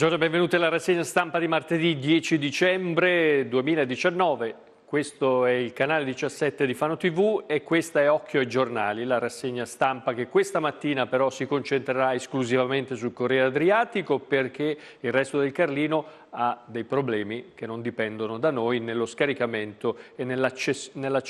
Buongiorno e benvenuti alla rassegna stampa di martedì 10 dicembre 2019. Questo è il canale 17 di Fano TV e questa è Occhio ai giornali, la rassegna stampa che questa mattina però si concentrerà esclusivamente sul Corriere Adriatico perché il resto del Carlino ha dei problemi che non dipendono da noi nello scaricamento e nell'accesso nell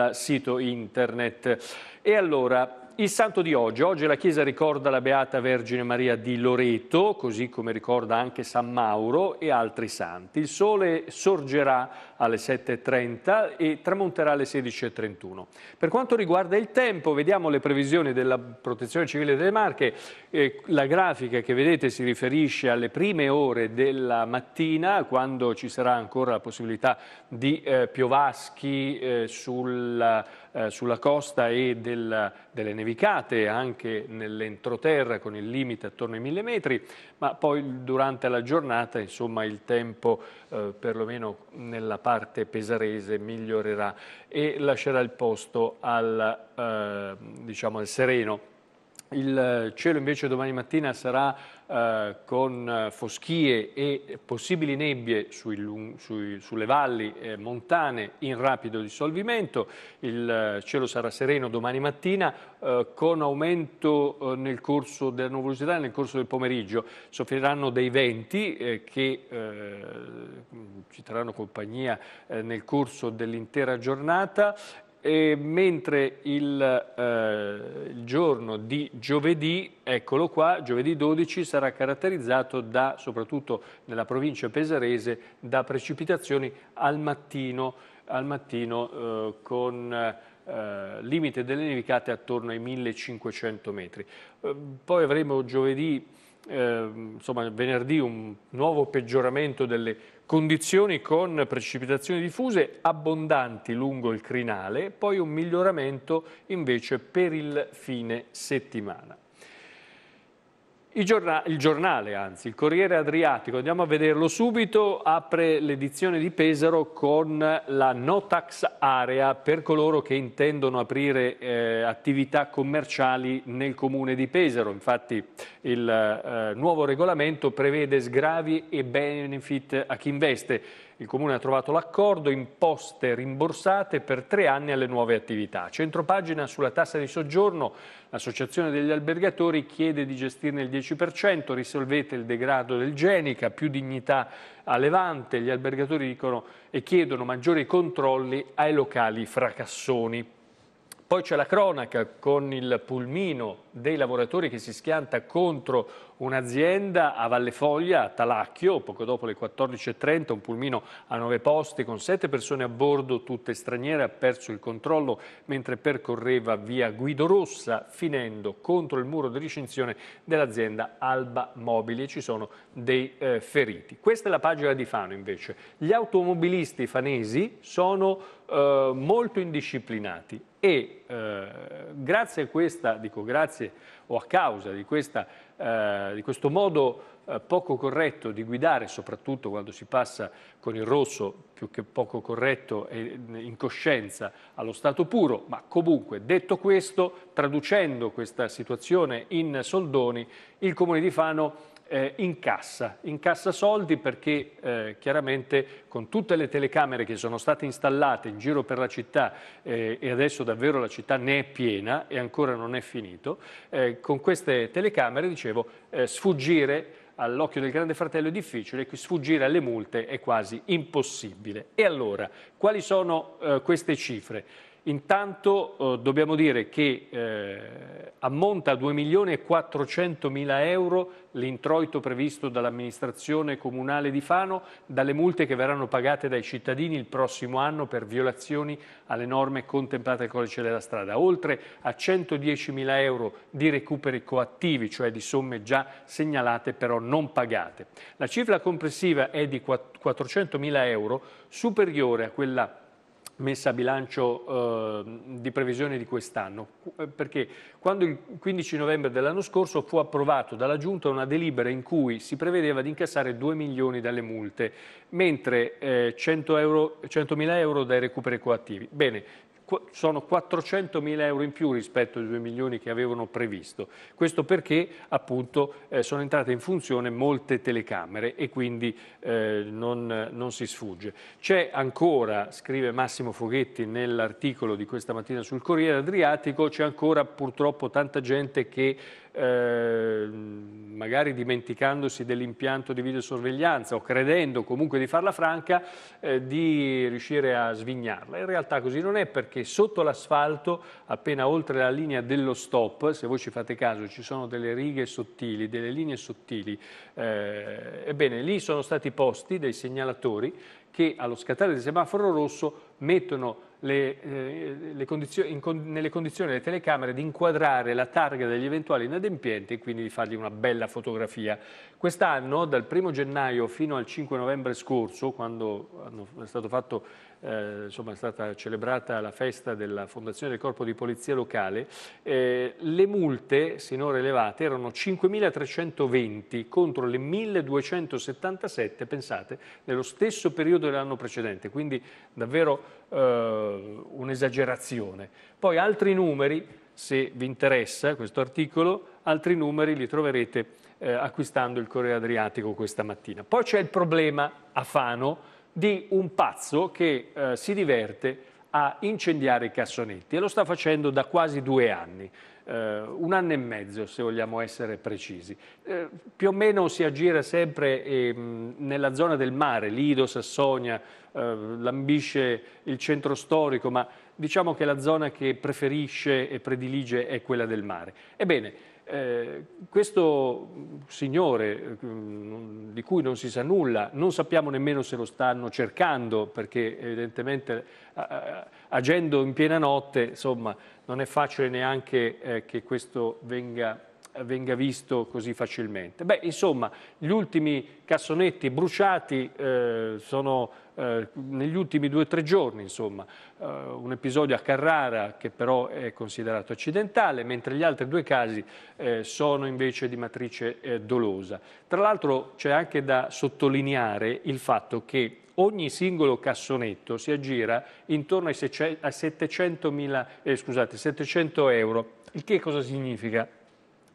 al sito internet. E allora il santo di oggi, oggi la Chiesa ricorda la Beata Vergine Maria di Loreto, così come ricorda anche San Mauro e altri santi. Il sole sorgerà alle 7.30 e tramonterà alle 16.31. Per quanto riguarda il tempo, vediamo le previsioni della Protezione Civile delle Marche. Eh, la grafica che vedete si riferisce alle prime ore della mattina, quando ci sarà ancora la possibilità di eh, piovaschi eh, sulla eh, sulla costa e del, delle nevicate anche nell'entroterra con il limite attorno ai 1000 metri, ma poi durante la giornata insomma, il tempo eh, perlomeno nella parte pesarese migliorerà e lascerà il posto al, eh, diciamo, al sereno il eh, cielo invece domani mattina sarà eh, con eh, foschie e possibili nebbie sui, sui, sulle valli eh, montane in rapido dissolvimento, il eh, cielo sarà sereno domani mattina eh, con aumento nel corso della nuvolosità nel corso del pomeriggio, soffriranno dei venti che ci terranno compagnia nel corso dell'intera giornata e mentre il, eh, il, giorno di giovedì, eccolo qua, giovedì 12 sarà caratterizzato da, soprattutto nella provincia pesarese, da precipitazioni al mattino, al mattino eh, con eh, limite delle nevicate attorno ai 1500 metri. Eh, poi avremo giovedì, eh, insomma venerdì, un nuovo peggioramento delle Condizioni con precipitazioni diffuse abbondanti lungo il crinale, poi un miglioramento invece per il fine settimana. Il giornale, anzi, il Corriere Adriatico, andiamo a vederlo subito, apre l'edizione di Pesaro con la no tax area per coloro che intendono aprire eh, attività commerciali nel comune di Pesaro. Infatti il eh, nuovo regolamento prevede sgravi e benefit a chi investe. Il Comune ha trovato l'accordo, imposte rimborsate per tre anni alle nuove attività. Centropagina sulla tassa di soggiorno, l'Associazione degli Albergatori chiede di gestirne il 10%, risolvete il degrado del Genica, più dignità a Levante, gli albergatori dicono e chiedono maggiori controlli ai locali fracassoni. Poi c'è la cronaca con il pulmino dei lavoratori che si schianta contro un'azienda a Valle Foglia, a Talacchio, poco dopo le 14.30, un pulmino a nove posti con sette persone a bordo, tutte straniere, ha perso il controllo mentre percorreva via Guido Rossa, finendo contro il muro di recinzione dell'azienda Alba Mobili. Ci sono dei eh, feriti. Questa è la pagina di Fano invece. Gli automobilisti fanesi sono eh, molto indisciplinati e eh, grazie a questa, dico grazie o a causa di, questa, eh, di questo modo eh, poco corretto di guidare, soprattutto quando si passa con il rosso più che poco corretto e in coscienza allo stato puro, ma comunque detto questo, traducendo questa situazione in soldoni, il Comune di Fano eh, incassa, incassa soldi perché eh, chiaramente con tutte le telecamere che sono state installate in giro per la città eh, e adesso davvero la città ne è piena e ancora non è finito, eh, con queste telecamere, dicevo, eh, sfuggire all'occhio del grande fratello è difficile, sfuggire alle multe è quasi impossibile. E allora, quali sono eh, queste cifre? Intanto eh, dobbiamo dire che eh, ammonta a 2 milioni e 400 mila euro l'introito previsto dall'amministrazione comunale di Fano dalle multe che verranno pagate dai cittadini il prossimo anno per violazioni alle norme contemplate al codice della strada, oltre a 110 mila euro di recuperi coattivi, cioè di somme già segnalate però non pagate. La cifra complessiva è di 400 mila euro superiore a quella messa a bilancio eh, di previsione di quest'anno, eh, perché quando il 15 novembre dell'anno scorso fu approvato dalla Giunta una delibera in cui si prevedeva di incassare 2 milioni dalle multe, mentre eh, mila euro, euro dai recuperi coattivi. Bene, sono 400 mila euro in più rispetto ai 2 milioni che avevano previsto. Questo perché appunto eh, sono entrate in funzione molte telecamere e quindi eh, non, non, si sfugge. C'è ancora, scrive Massimo Foghetti nell'articolo di questa mattina sul Corriere Adriatico, c'è ancora purtroppo tanta gente che Ehm, magari dimenticandosi dell'impianto di videosorveglianza o credendo comunque di farla franca, eh, di riuscire a svignarla. In realtà così non è perché sotto l'asfalto, appena oltre la linea dello stop, se voi ci fate caso ci sono delle righe sottili, delle linee sottili, eh, ebbene lì sono stati posti dei segnalatori che allo scattare del semaforo rosso mettono le, eh, le condizioni, in, nelle condizioni delle telecamere di inquadrare la targa degli eventuali inadempienti e quindi di fargli una bella fotografia. Quest'anno, dal 1 gennaio fino al 5 novembre scorso, quando hanno, è stato fatto eh, insomma, è stata celebrata la festa della fondazione del Corpo di Polizia Locale, eh, le multe sinora elevate erano 5.320 contro le 1.277, pensate, nello stesso periodo dell'anno precedente, quindi davvero eh, un'esagerazione. Poi altri numeri, se vi interessa questo articolo, altri numeri li troverete eh, acquistando il Corriere Adriatico questa mattina. Poi c'è il problema a Fano, di un pazzo che eh, si diverte a incendiare i cassonetti e lo sta facendo da quasi due anni. Eh, un anno e mezzo se vogliamo essere precisi. Eh, più o meno si aggira sempre ehm, nella zona del mare, Lido, Sassonia, eh, lambisce il centro storico, ma diciamo che la zona che preferisce e predilige è quella del mare. Ebbene, eh, questo signore mm, di cui non si sa nulla, non sappiamo nemmeno se lo stanno cercando perché evidentemente eh, eh, agendo in piena notte insomma, non è facile neanche che questo venga venga visto così facilmente. Beh, insomma, gli ultimi cassonetti bruciati eh, sono eh, negli ultimi due o tre giorni, insomma, eh, un episodio a Carrara che però è considerato accidentale, mentre gli altri due casi eh, sono invece di matrice eh, dolosa. Tra l'altro c'è anche da sottolineare il fatto che ogni singolo cassonetto si aggira intorno ai 600, a 700, eh, scusate, 700 euro, il che cosa significa?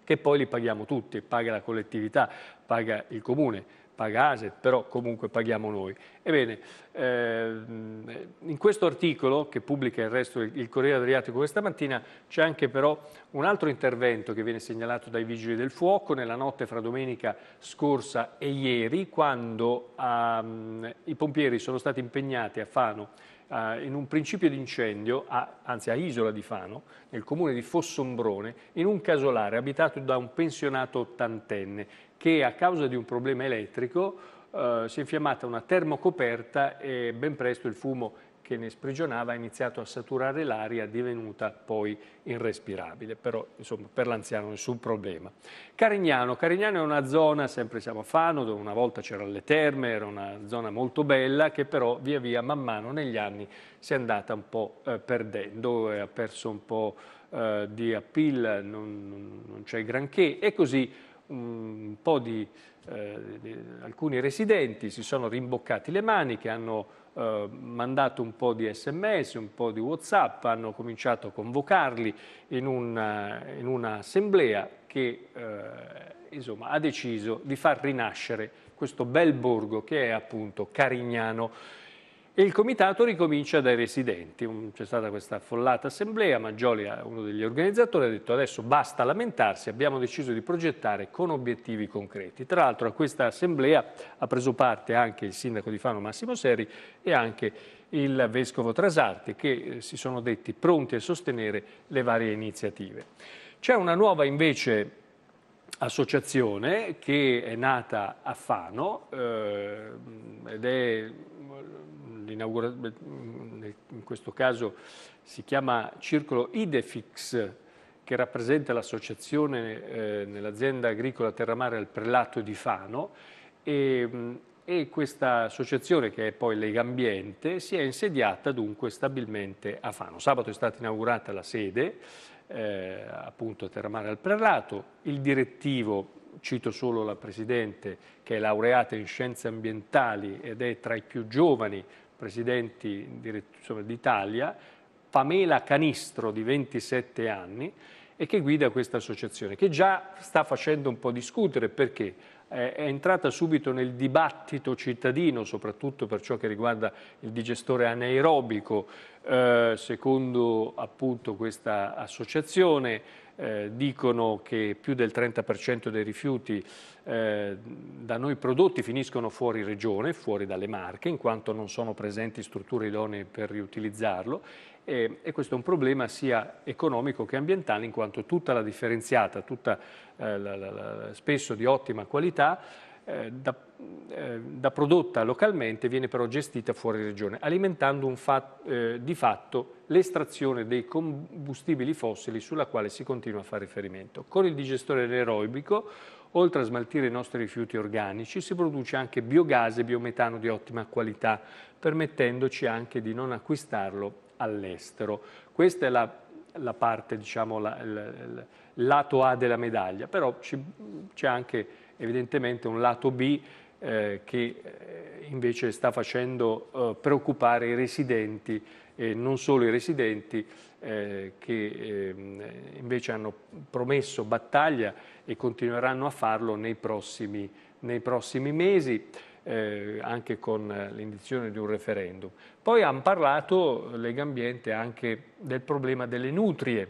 che poi li paghiamo tutti, paga la collettività, paga il comune, paga ASET, però comunque paghiamo noi. Ebbene, ehm, in questo articolo che pubblica il resto il Corriere Adriatico questa mattina c'è anche però un altro intervento che viene segnalato dai Vigili del Fuoco nella notte fra domenica scorsa e ieri quando ehm, i pompieri sono stati impegnati a Fano eh, in un principio di incendio, a, anzi a Isola di Fano, nel comune di Fossombrone, in un casolare abitato da un pensionato ottantenne che a causa di un problema elettrico eh, si è infiammata una termocoperta e ben presto il fumo che ne sprigionava ha iniziato a saturare l'aria divenuta poi irrespirabile. Però insomma, per l'anziano nessun problema. Carignano. Carignano è una zona, sempre siamo a Fano, dove una volta c'erano le terme, era una zona molto bella che però via via man mano negli anni si è andata un po' eh, perdendo, ha perso un po' eh, di appeal, non, non c'è granché e così un po' di, eh, di, alcuni residenti si sono rimboccati le maniche, hanno eh, mandato un po' di sms, un po' di whatsapp, hanno cominciato a convocarli in, un'assemblea eh, che eh, insomma, ha deciso di far rinascere questo bel borgo che è appunto Carignano. E il comitato ricomincia dai residenti, c'è stata questa affollata assemblea, Maggioli, eh, uno degli organizzatori, ha detto adesso basta lamentarsi, abbiamo deciso di progettare con obiettivi concreti. Tra l'altro a questa assemblea ha preso parte anche il sindaco di Fano Massimo Seri e anche il vescovo Trasarti che eh, si sono detti pronti a sostenere le varie iniziative. C'è una nuova invece associazione che è nata a Fano eh, ed è in questo caso si chiama Circolo Idefix che rappresenta l'associazione eh, nell'azienda agricola Terramare al Prelato di Fano e, e questa associazione che è poi Legambiente si è insediata dunque stabilmente a Fano. Sabato è stata inaugurata la sede eh, appunto Terramare al Prelato, il direttivo cito solo la Presidente, che è laureata in scienze ambientali ed è tra i più giovani presidenti d'Italia, Pamela Canistro di 27 anni e che guida questa associazione, che già sta facendo un po' discutere perché è entrata subito nel dibattito cittadino, soprattutto per ciò che riguarda il digestore anaerobico, eh, secondo appunto questa associazione eh, dicono che più del 30% dei rifiuti eh, da noi prodotti finiscono fuori regione, fuori dalle marche, in quanto non sono presenti strutture idonee per riutilizzarlo e, e, questo è un problema sia economico che ambientale in quanto tutta la differenziata, tutta eh, la, la, la, spesso di ottima qualità, eh, da, eh, da, prodotta localmente viene però gestita fuori regione, alimentando fat, eh, di fatto l'estrazione dei combustibili fossili sulla quale si continua a fare riferimento. Con il digestore aerobico, oltre a smaltire i nostri rifiuti organici, si produce anche biogas e biometano di ottima qualità, permettendoci anche di non acquistarlo all'estero. Questa è la, la parte, diciamo, la, la, il lato A della medaglia, però c'è anche evidentemente un lato B eh, che eh, invece sta facendo eh, preoccupare i residenti e non solo i residenti eh, che ehm, invece hanno promesso battaglia e continueranno a farlo nei prossimi, nei prossimi mesi. Eh, anche con l'indizione di un referendum. Poi hanno parlato Lega Ambiente anche del problema delle nutrie,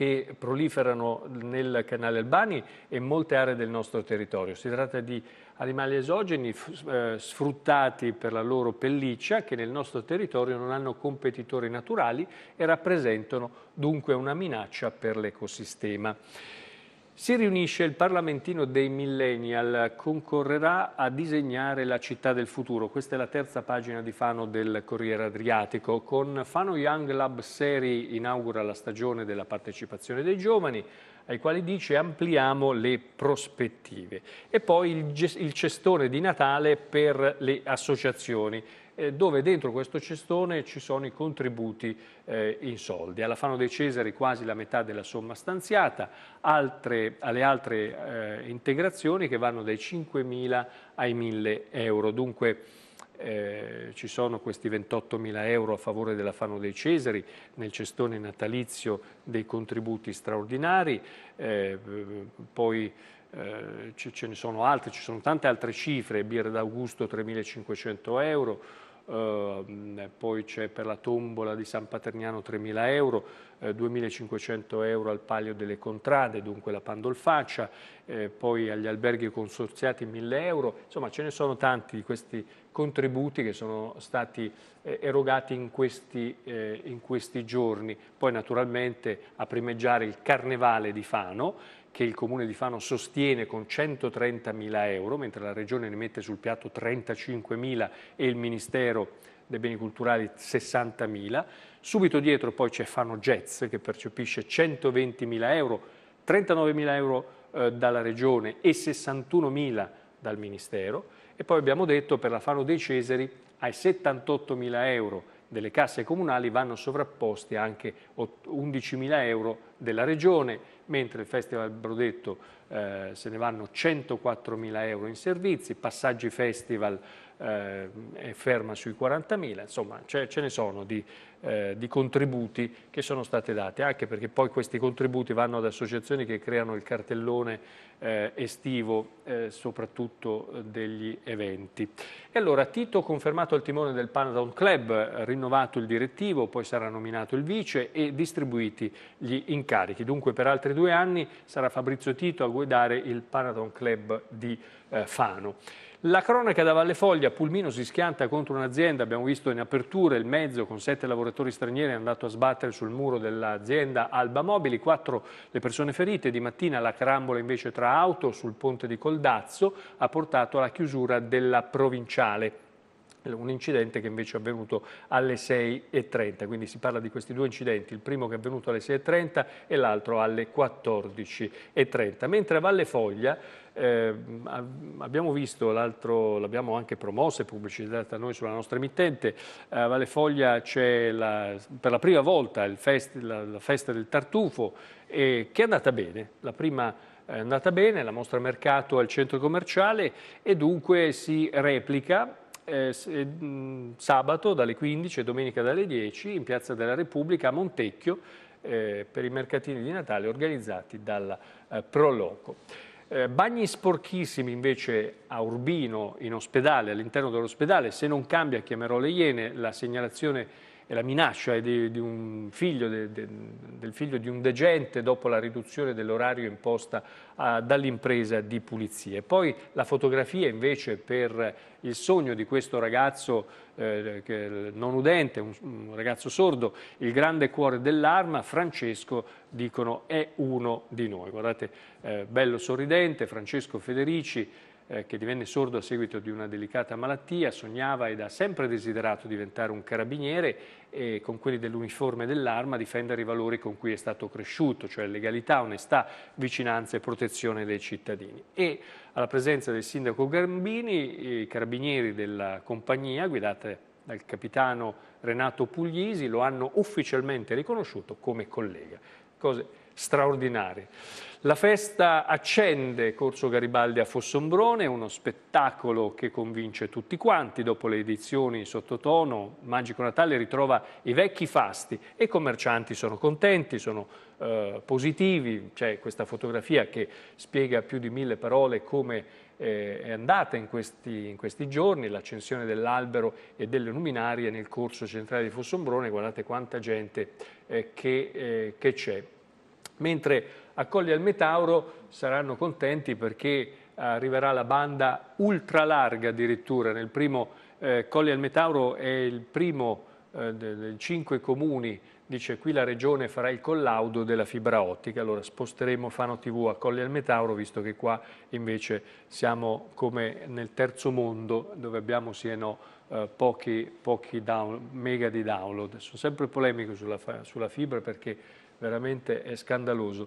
che proliferano nel canale Albani e in molte aree del nostro territorio. Si tratta di animali esogeni eh, sfruttati per la loro pelliccia che nel nostro territorio non hanno competitori naturali e rappresentano dunque una minaccia per l'ecosistema. Si riunisce il Parlamentino dei Millennial, concorrerà a disegnare la città del futuro. Questa è la terza pagina di Fano del Corriere Adriatico. Con Fano Young Lab Seri inaugura la stagione della partecipazione dei giovani, ai quali dice ampliamo le prospettive. E poi il, il cestone di Natale per le associazioni eh, dove dentro questo cestone ci sono i contributi eh, in soldi. Alla Fano dei Cesari quasi la metà della somma stanziata, altre, alle altre eh, integrazioni che vanno dai 5.000 ai 1.000 euro. Dunque, eh, ci sono questi 28.000 euro a favore della Fano dei Cesari nel cestone natalizio dei contributi straordinari, eh, poi eh, ce ne sono altri, ci sono tante altre cifre, birra d'Augusto 3.500 euro, Ehm, poi c'è per la tombola di San Paterniano 3.000 euro, eh, 2.500 euro al palio delle contrade, dunque la pandolfaccia, eh, poi agli alberghi consorziati 1.000 euro, insomma ce ne sono tanti di questi contributi che sono stati eh, erogati in questi, eh, in questi giorni, poi naturalmente a primeggiare il Carnevale di Fano, che il Comune di Fano sostiene con 130.000 euro, mentre la Regione ne mette sul piatto 35.000 e il Ministero dei Beni Culturali 60.000. Subito dietro poi c'è Fano Jets che percepisce 120.000 euro, 39.000 euro eh, dalla Regione e 61.000 dal Ministero. E poi abbiamo detto per la Fano dei Cesari ai 78.000 euro delle casse comunali vanno sovrapposti anche 11.000 euro della regione, mentre il Festival Brodetto eh, se ne vanno 104.000 euro in servizi, passaggi festival eh, è ferma sui 40.000, insomma ce, ne sono di, eh, di, contributi che sono stati dati, anche perché poi questi contributi vanno ad associazioni che creano il cartellone eh, estivo eh, soprattutto eh, degli eventi. E allora Tito confermato al timone del Panadown Club, rinnovato il direttivo, poi sarà nominato il vice e distribuiti gli incarichi. Dunque per altri due anni sarà Fabrizio Tito a guidare il Panadown Club di eh, Fano. La cronaca da Valle Foglia, Pulmino si schianta contro un'azienda, abbiamo visto in apertura il mezzo con sette lavoratori stranieri è andato a sbattere sul muro dell'azienda Alba Mobili, quattro le persone ferite, di mattina la crambola invece tra auto sul ponte di Coldazzo ha portato alla chiusura della provinciale un incidente che invece è avvenuto alle 6.30, quindi si parla di questi due incidenti, il primo che è avvenuto alle 6.30 e l'altro alle 14.30. Mentre a Valle Foglia eh, abbiamo visto, l'abbiamo anche promossa e pubblicizzata noi sulla nostra emittente, a Valle Foglia c'è per la prima volta fest, la, la, festa del tartufo eh, che è andata bene, la prima è andata bene, la mostra mercato al centro commerciale e dunque si replica eh, eh sabato dalle 15 e domenica dalle 10 in Piazza della Repubblica a Montecchio eh, per i mercatini di Natale organizzati dalla eh, Proloco. Eh, bagni sporchissimi invece a Urbino in ospedale, all'interno dell'ospedale, se non cambia chiamerò le Iene, la segnalazione e la minaccia di, di figlio, de, de, del figlio di un degente dopo la riduzione dell'orario imposta uh, dall'impresa di pulizia. Poi la fotografia invece per il sogno di questo ragazzo eh, non udente, un, un ragazzo sordo, il grande cuore dell'arma, Francesco, dicono è uno di noi. Guardate, eh, bello sorridente, Francesco Federici, eh, che divenne sordo a seguito di una delicata malattia, sognava ed ha sempre desiderato diventare un carabiniere e con quelli dell'uniforme dell'arma difendere i valori con cui è stato cresciuto, cioè legalità, onestà, vicinanza e protezione dei cittadini. E alla presenza del sindaco Gambini, i carabinieri della compagnia, guidate dal capitano Renato Puglisi, lo hanno ufficialmente riconosciuto come collega. Cose straordinari. La festa accende Corso Garibaldi a Fossombrone, uno spettacolo che convince tutti quanti. Dopo le edizioni sottotono, Magico Natale ritrova i vecchi fasti e i commercianti sono contenti, sono eh, positivi. C'è questa fotografia che spiega più di mille parole come eh, è andata in questi, in questi giorni, l'accensione dell'albero e delle luminarie nel corso centrale di Fossombrone. Guardate quanta gente eh, che eh, c'è mentre a Colli al Metauro saranno contenti perché arriverà la banda ultralarga addirittura. Nel primo, eh, Colli al Metauro è il primo eh, dei cinque comuni, dice qui la regione farà il collaudo della fibra ottica, allora sposteremo Fano TV a Colli al Metauro, visto che qua invece siamo come nel terzo mondo, dove abbiamo sì e no eh, pochi, pochi down, mega di download. Sono sempre polemico sulla, sulla fibra perché veramente è scandaloso.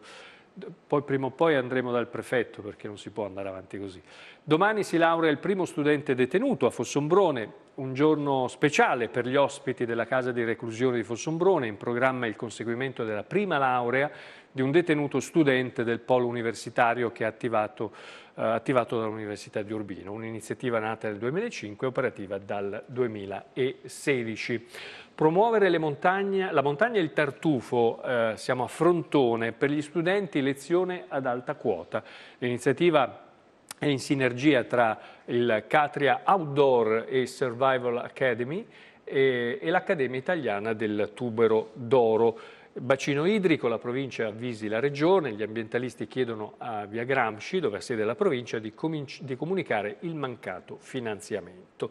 Poi prima o poi andremo dal prefetto perché non si può andare avanti così. Domani si laurea il primo studente detenuto a Fossombrone, un giorno speciale per gli ospiti della casa di reclusione di Fossombrone, in programma il conseguimento della prima laurea di un detenuto studente del polo universitario che è attivato, eh, attivato dall'Università di Urbino, un'iniziativa nata nel 2005 e operativa dal 2016. Promuovere montagna, la montagna e il tartufo, eh, siamo a frontone, per gli studenti lezione ad alta quota. L'iniziativa è in sinergia tra il Catria Outdoor e Survival Academy e, e l'Accademia Italiana del Tubero d'Oro. Bacino idrico, la provincia avvisi la regione, gli ambientalisti chiedono a Via Gramsci, dove ha sede la provincia, di, di comunicare il mancato finanziamento.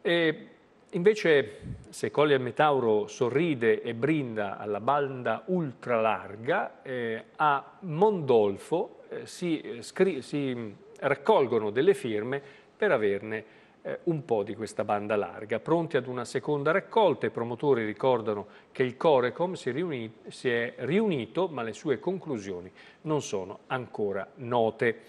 E invece, se Colli al Metauro sorride e brinda alla banda ultralarga, eh, a Mondolfo eh, si, eh, si raccolgono delle firme per averne eh, un po' di questa banda larga. Pronti ad una seconda raccolta, i promotori ricordano che il Corecom si, riuni, si è riunito ma le sue conclusioni non sono ancora note.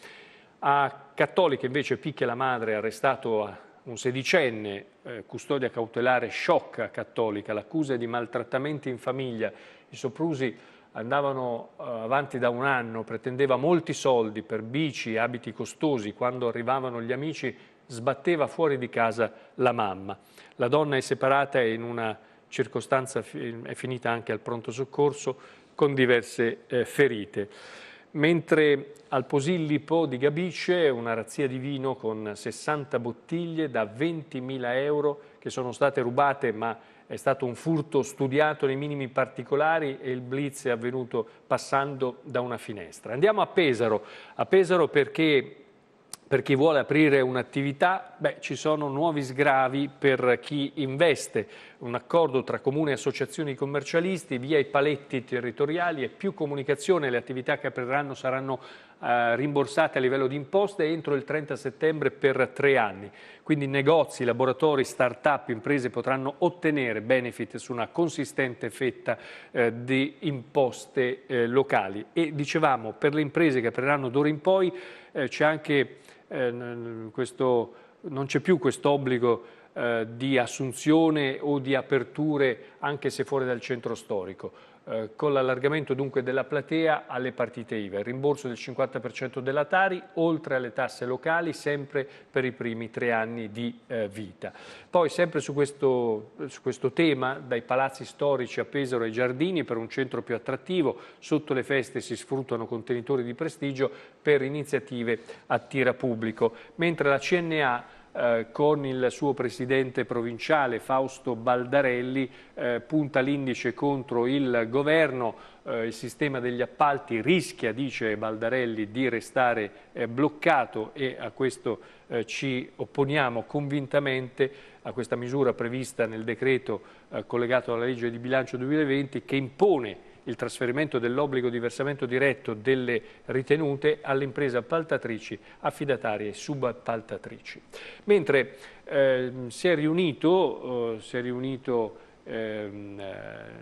A Cattolica invece picchia la madre arrestato a un sedicenne, eh, custodia cautelare sciocca cattolica, l'accusa di maltrattamenti in famiglia, i soprusi andavano eh, avanti da un anno, pretendeva molti soldi per bici, abiti costosi, quando arrivavano gli amici sbatteva fuori di casa la mamma. La donna è separata e in una circostanza è finita anche al pronto soccorso con diverse eh, ferite. Mentre al Posillipo di Gabice una razzia di vino con 60 bottiglie da 20.000 euro che sono state rubate ma è stato un furto studiato nei minimi particolari e il blitz è avvenuto passando da una finestra. Andiamo a Pesaro, a Pesaro perché per chi vuole aprire un'attività, ci sono nuovi sgravi per chi investe un accordo tra comuni e associazioni commercialisti, via i paletti territoriali e più comunicazione, le attività che apriranno saranno eh, rimborsate a livello di imposte entro il 30 settembre per tre anni. Quindi negozi, laboratori, start-up, imprese potranno ottenere benefit su una consistente fetta eh, di imposte eh, locali. E dicevamo, per le imprese che apriranno d'ora in poi eh, c'è anche eh, questo, non c'è più questo obbligo eh, di assunzione o di aperture anche se fuori dal centro storico. Eh, con l'allargamento dunque della platea alle partite IVA, il rimborso del 50% della Tari, oltre alle tasse locali, sempre per i primi tre anni di eh, vita. Poi sempre su questo, su questo, tema, dai palazzi storici a Pesaro ai giardini, per un centro più attrattivo, sotto le feste si sfruttano contenitori di prestigio per iniziative a tira pubblico, mentre la CNA eh, con il suo presidente provinciale Fausto Baldarelli eh, punta l'indice contro il governo, eh, il sistema degli appalti rischia, dice Baldarelli, di restare eh, bloccato e a questo ci opponiamo convintamente a questa misura prevista nel decreto collegato alla legge di bilancio 2020 che impone il trasferimento dell'obbligo di versamento diretto delle ritenute alle imprese appaltatrici, affidatarie e subappaltatrici. Mentre ehm, eh, si è riunito, ehm, eh,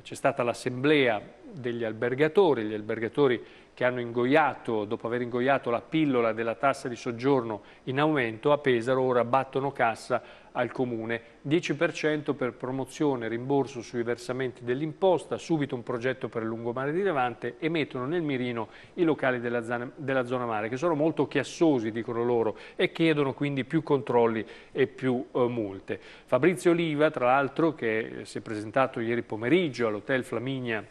c'è stata l'assemblea degli albergatori, gli albergatori che hanno ingoiato, dopo aver ingoiato la pillola della tassa di soggiorno in aumento a Pesaro, ora battono cassa al Comune, 10% per promozione, rimborso sui versamenti dell'imposta, subito un progetto per il lungomare di Levante e mettono nel mirino i locali della zona, della zona mare, che sono molto chiassosi, dicono loro, e chiedono quindi più controlli e più eh, multe. Fabrizio Oliva, tra l'altro, che si è presentato ieri pomeriggio all'Hotel Flaminia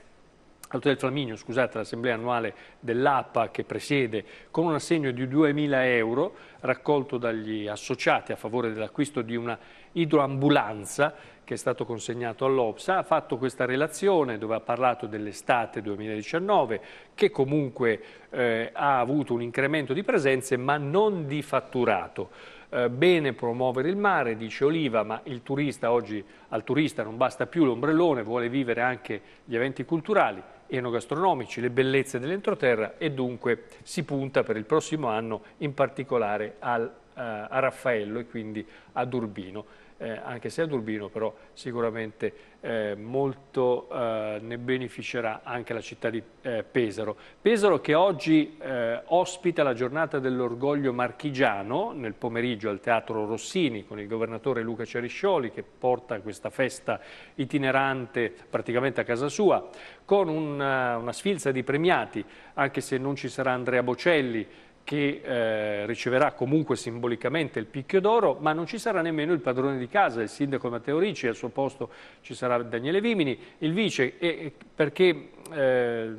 del Flaminio, scusate, l'assemblea annuale dell'APA che presiede con un assegno di 2.000 euro raccolto dagli associati a favore dell'acquisto di una idroambulanza che è stato consegnato all'OPSA, ha fatto questa relazione dove ha parlato dell'estate 2019 che comunque eh, ha avuto un incremento di presenze ma non di fatturato. Eh, bene promuovere il mare, dice Oliva, ma il turista oggi al turista non basta più l'ombrellone, vuole vivere anche gli eventi culturali enogastronomici, le bellezze dell'entroterra e dunque si punta per il prossimo anno in particolare al, eh, a Raffaello e quindi ad Urbino eh, anche se ad Urbino, però sicuramente eh, molto eh, ne beneficerà anche la città di eh, Pesaro. Pesaro che oggi eh, ospita la giornata dell'orgoglio marchigiano nel pomeriggio al Teatro Rossini con il governatore Luca Ceriscioli che porta questa festa itinerante praticamente a casa sua con una, una sfilza di premiati, anche se non ci sarà Andrea Bocelli, che eh, riceverà comunque simbolicamente il picchio d'oro, ma non ci sarà nemmeno il padrone di casa, il sindaco Matteo Ricci, al suo posto ci sarà Daniele Vimini, il vice, e, perché eh,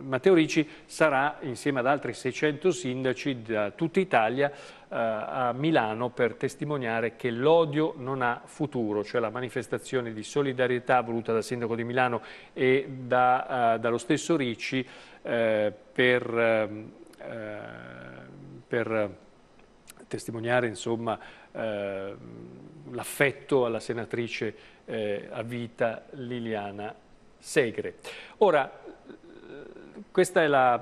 Matteo Ricci sarà insieme ad altri 600 sindaci da tutta Italia eh, a Milano per testimoniare che l'odio non ha futuro, cioè la manifestazione di solidarietà voluta dal sindaco di Milano e da, eh, dallo stesso Ricci eh, per ehm, eh, per eh, testimoniare insomma, eh, l'affetto alla senatrice eh, a vita Liliana Segre. Ora, questa è la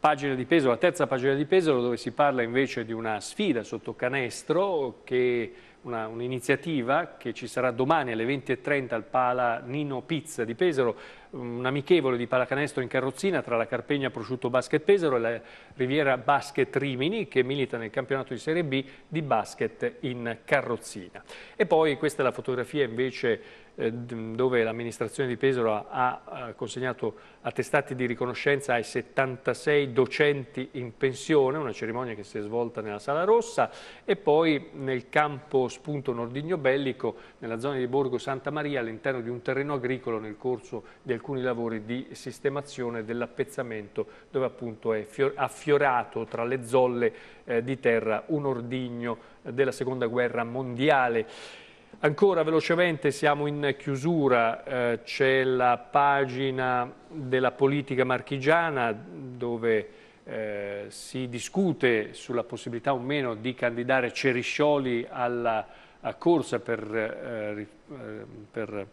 pagina di peso, la terza pagina di peso dove si parla invece di una sfida sotto canestro che un'iniziativa che ci sarà domani alle 20.30 al Pala Nino Pizza di Pesaro un amichevole di pallacanestro in carrozzina tra la Carpegna Prosciutto Basket Pesaro e la Riviera Basket Rimini che milita nel campionato di Serie B di basket in carrozzina. E poi questa è la fotografia invece eh, dove l'amministrazione di Pesaro ha eh, consegnato attestati di riconoscenza ai 76 docenti in pensione, una cerimonia che si è svolta nella Sala Rossa e poi nel campo spunto nordigno bellico nella zona di Borgo Santa Maria all'interno di un terreno agricolo nel corso di alcuni lavori di sistemazione dell'appezzamento dove appunto è affiorato tra le zolle eh, di terra un ordigno della seconda guerra mondiale. Ancora velocemente siamo in chiusura, eh, c'è la pagina della politica marchigiana dove eh, si discute sulla possibilità o meno di candidare Ceriscioli alla corsa per, eh, eh per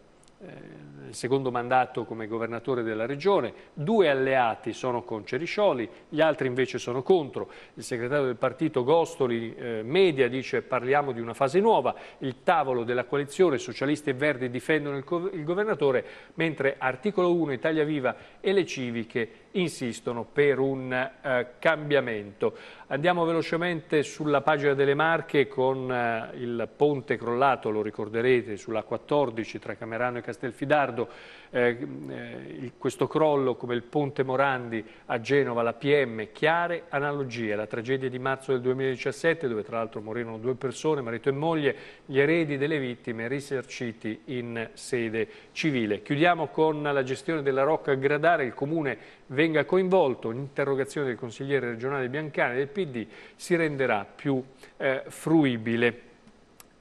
il eh, secondo mandato come governatore della regione, due alleati sono con Ceriscioli, gli altri invece sono contro. Il segretario del partito Gostoli eh, Media dice parliamo di una fase nuova, il tavolo della coalizione socialisti e verdi difendono il, il governatore, mentre articolo 1 Italia Viva e le civiche insistono per un eh, cambiamento. Andiamo velocemente sulla pagina delle Marche con eh, il ponte crollato, lo ricorderete, sulla 14 tra Camerano e Castelfidardo, eh, eh questo crollo come il ponte Morandi a Genova, la PM, chiare analogie, la tragedia di marzo del 2017 dove tra l'altro morirono due persone, marito e moglie, gli eredi delle vittime risarciti in sede civile. Chiudiamo con la gestione della Rocca Gradare, il comune venga coinvolto, l'interrogazione del consigliere regionale Biancani del PD si renderà più eh, fruibile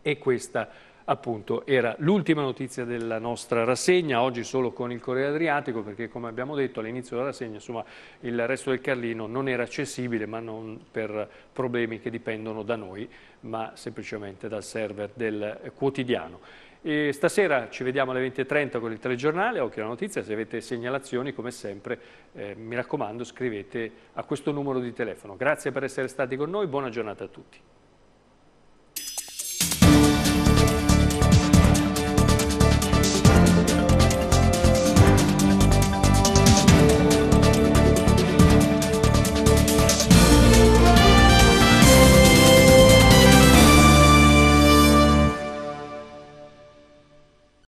e questa appunto era l'ultima notizia della nostra rassegna, oggi solo con il Corriere Adriatico perché come abbiamo detto all'inizio della rassegna insomma, il resto del Carlino non era accessibile ma non per problemi che dipendono da noi ma semplicemente dal server del eh, quotidiano. E stasera ci vediamo alle 20.30 con il telegiornale, occhio alla notizia, se avete segnalazioni come sempre eh, mi raccomando scrivete a questo numero di telefono. Grazie per essere stati con noi, buona giornata a tutti.